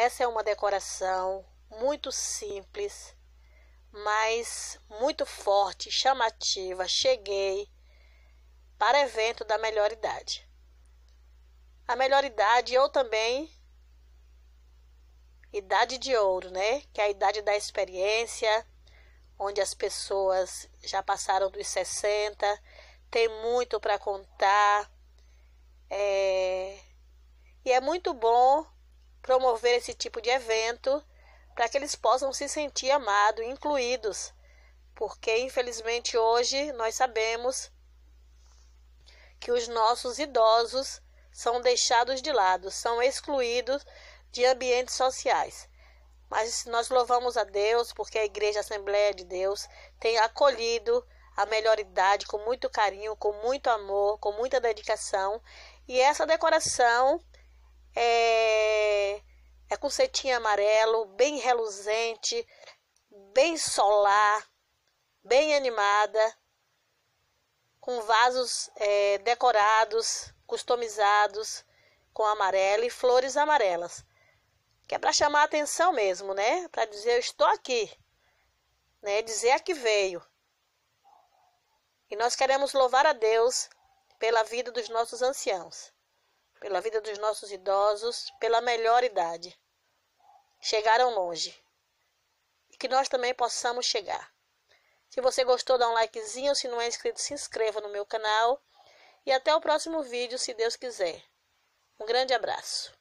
Essa é uma decoração muito simples, mas muito forte, chamativa. Cheguei para evento da melhor idade. A melhor idade ou também idade de ouro, né? Que é a idade da experiência, onde as pessoas já passaram dos 60, tem muito para contar. É... E é muito bom promover esse tipo de evento para que eles possam se sentir amados, incluídos, porque infelizmente hoje nós sabemos que os nossos idosos são deixados de lado, são excluídos de ambientes sociais. Mas nós louvamos a Deus porque a Igreja Assembleia de Deus tem acolhido a melhor idade com muito carinho, com muito amor, com muita dedicação. E essa decoração é, com cetim amarelo, bem reluzente, bem solar, bem animada, com vasos é, decorados, customizados com amarelo e flores amarelas. Que é para chamar a atenção mesmo, né? Para dizer eu estou aqui, né? Dizer a é que veio. E nós queremos louvar a Deus pela vida dos nossos anciãos, pela vida dos nossos idosos, pela melhor idade chegaram longe e que nós também possamos chegar. Se você gostou, dá um likezinho. Se não é inscrito, se inscreva no meu canal. E até o próximo vídeo, se Deus quiser. Um grande abraço.